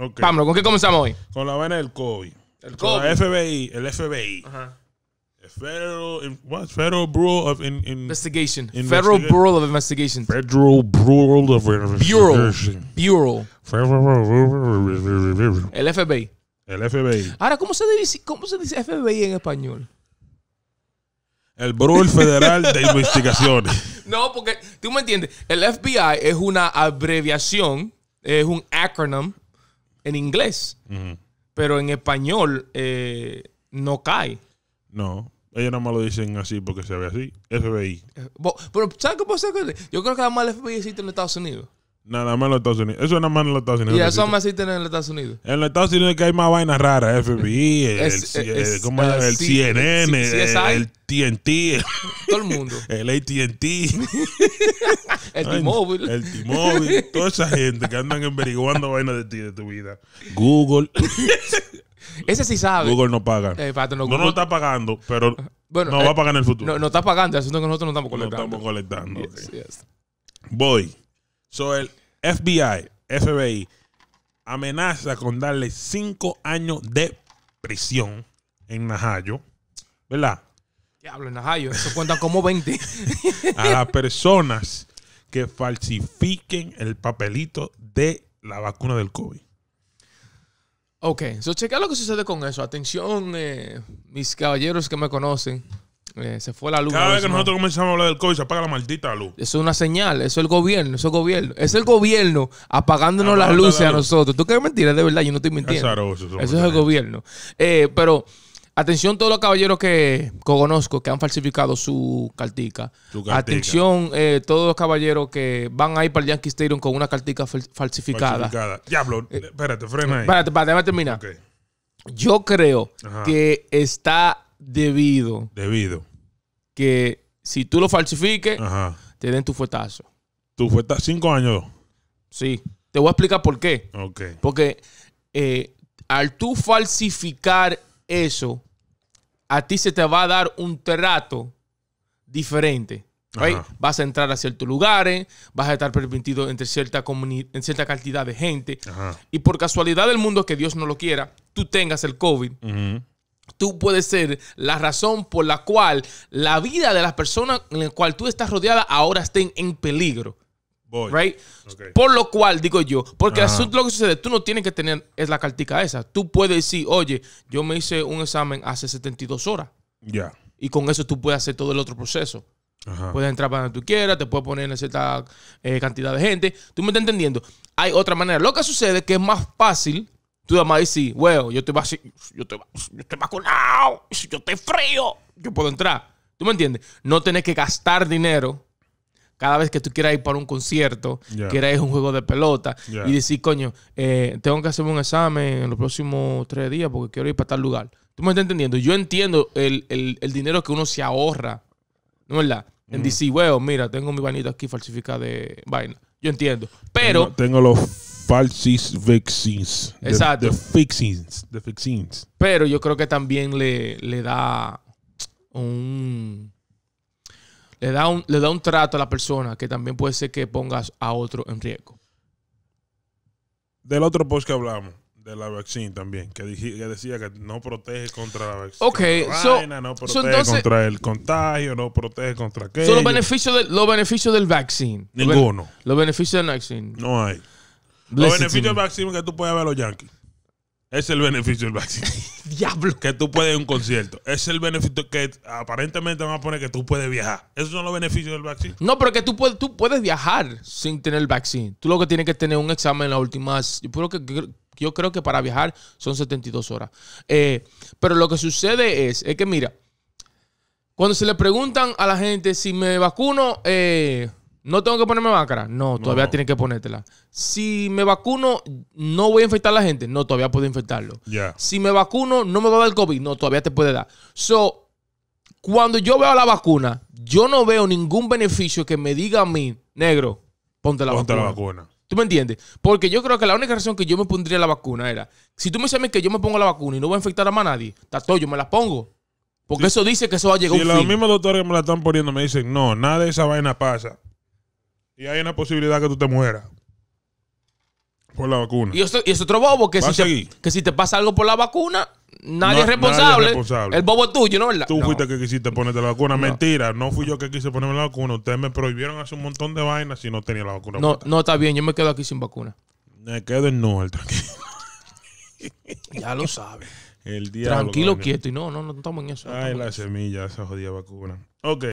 Okay. Pablo, ¿con qué comenzamos hoy? Con la vaina del COVID. El COVID. La FBI, el FBI. Ajá. Federal, what? Federal Bureau of Investigation. Federal Bureau of Investigation. Federal Bureau of Investigation. Bureau. Bureau. El FBI. El FBI. Ahora, ¿cómo se dice, cómo se dice FBI en español? El Bureau Federal de Investigaciones. No, porque tú me entiendes. El FBI es una abreviación, es un acronym en inglés. Pero en español eh, no cae. No. Ellos nada más lo dicen así porque se ve así. FBI. Eh, pero, ¿sabes qué pasa? Yo creo que nada más el FBI existe en Estados Unidos. Nada más en los Estados Unidos. Eso es nada más en los Estados Unidos. Y eso más existe en los Estados Unidos. En los Estados Unidos que hay más vainas raras. FBI, el, CNN, el, TNT. Todo el mundo. El ATT. el T-Mobile. El T-Mobile. Toda esa gente que andan averiguando vainas de ti, de tu vida. Google. Ese sí sabe. Google no paga. Eh, no, Google... no, está pagando, pero no va a eh, pagar en el futuro. No, está pagando, el asunto que nosotros no estamos colectando. No estamos colectando. Voy. So, el, FBI, FBI, amenaza con darle cinco años de prisión en Najayo, ¿verdad? Diablo, en Najayo, eso cuenta como 20. a las personas que falsifiquen el papelito de la vacuna del COVID. Ok, so checa lo que sucede con eso. Atención, eh, mis caballeros que me conocen. Eh, se fue la luz. Cada vez que nosotros comenzamos a hablar del COVID, se apaga la maldita luz. Eso es una señal, eso es el gobierno, eso es el gobierno. Es el gobierno apagándonos las luces a nosotros. ¿Tú que mentiras? De verdad, yo no estoy mintiendo. eso es el gobierno. Eh, pero, atención todos los caballeros que, conozco que han falsificado su cartica. Atención eh, todos los caballeros que van a ir para el Yankee Stadium con una cartica falsificada. falsificada. Diablo, espérate, frena ahí. Espérate, déjame terminar. Yo creo que está debido. Debido que si tú lo falsifiques, te den tu fuetazo. ¿Tu fuetazo? ¿Cinco años? Sí. Te voy a explicar por qué. Porque eh, al tú falsificar eso, a ti se te va a dar un trato diferente. Vas a entrar a ciertos lugares, vas a estar permitido entre cierta en cierta cantidad de gente. Y por casualidad del mundo, que Dios no lo quiera, tú tengas el COVID, tú puedes ser la razón por la cual la vida de las personas en las cual tú estás rodeada ahora estén en peligro. Por lo cual, digo yo, porque asunto lo que sucede, tú no tienes que tener es la cartica esa. Tú puedes decir, oye, yo me hice un examen hace 72 horas. Ya. Y con eso tú puedes hacer todo el otro proceso. Puedes entrar para donde tú quieras, te puedes poner en cierta eh, cantidad de gente. ¿Tú me estás entendiendo? Hay otra manera. Lo que sucede es que es más fácil Tú además sí, well, yo te así, yo estoy, yo estoy vacunado, yo estoy frío, yo puedo entrar. ¿Tú me entiendes? No tenés que gastar dinero cada vez que tú quieras ir para un concierto, quieras ir a un juego de pelota y decir, coño, eh, tengo que hacerme un examen en los próximos tres días porque quiero ir para tal lugar. ¿Tú me estás entendiendo? Yo entiendo el, dinero que uno se ahorra, ¿no es verdad? En decir, weón, mira, tengo mi banito aquí falsificada de vaina. Yo entiendo. Pero. tengo los falsis vaccines. Exacto. The, the Pero yo creo que también le, le da un le da un le da un trato a la persona que también puede ser que pongas a otro en riesgo. Del otro post que hablamos de la vaccine también, que, decía que no protege contra la vaccine, Ok, no protege contra el contagio, no protege contra qué. Son los beneficios, los beneficios del vaccine. Ninguno. los beneficios del vaccine. No hay. Los beneficios del vaccino que tú puedes ver a los Yankees. Es el beneficio del vaccino. Diablo. Que tú puedes ir a un concierto. Es el beneficio que aparentemente van a poner que tú puedes viajar. Esos son los beneficios del vaccino. No, pero que tú puedes, tú puedes viajar sin tener el vaccino. Tú lo que tienes que tener un examen en las últimas. Yo creo que, yo creo que para viajar son 72 horas. Eh, pero lo que sucede es, es que mira, cuando se le preguntan a la gente si me vacuno, eh, ¿No tengo que ponerme máscara? No, todavía tienes que ponértela. Si me vacuno, ¿no voy a infectar a la gente? No, todavía puedo infectarlo. Si me vacuno, ¿no me va a dar COVID? No, todavía te puede dar. So, cuando yo veo la vacuna, yo no veo ningún beneficio que me diga a mí, negro, ponte la vacuna. la vacuna. ¿Tú me entiendes? Porque yo creo que la única razón que yo me pondría la vacuna era, si tú me sabes que yo me pongo la vacuna y no voy a infectar a más nadie, tato, yo me la pongo. Porque eso dice que eso va a llegar a un fin. Si los mismos doctores que me la están poniendo me dicen, no, nada de esa vaina pasa y hay una posibilidad que tú te mueras por la vacuna. Y, es otro bobo que si, te, que si te pasa algo por la vacuna, nadie, es, responsable. El bobo es tuyo, ¿no es verdad? Tú fuiste que quisiste ponerte la vacuna. Mentira, no fui yo que quise ponerme la vacuna. Ustedes me prohibieron hacer un montón de vainas si no tenía la vacuna. No, no está bien, yo me quedo aquí sin vacuna. Me quedo en Noel, tranquilo. ya lo sabes. tranquilo, quieto. Y no, no, no estamos en eso. Ay, la semilla, esa jodida vacuna. Ok.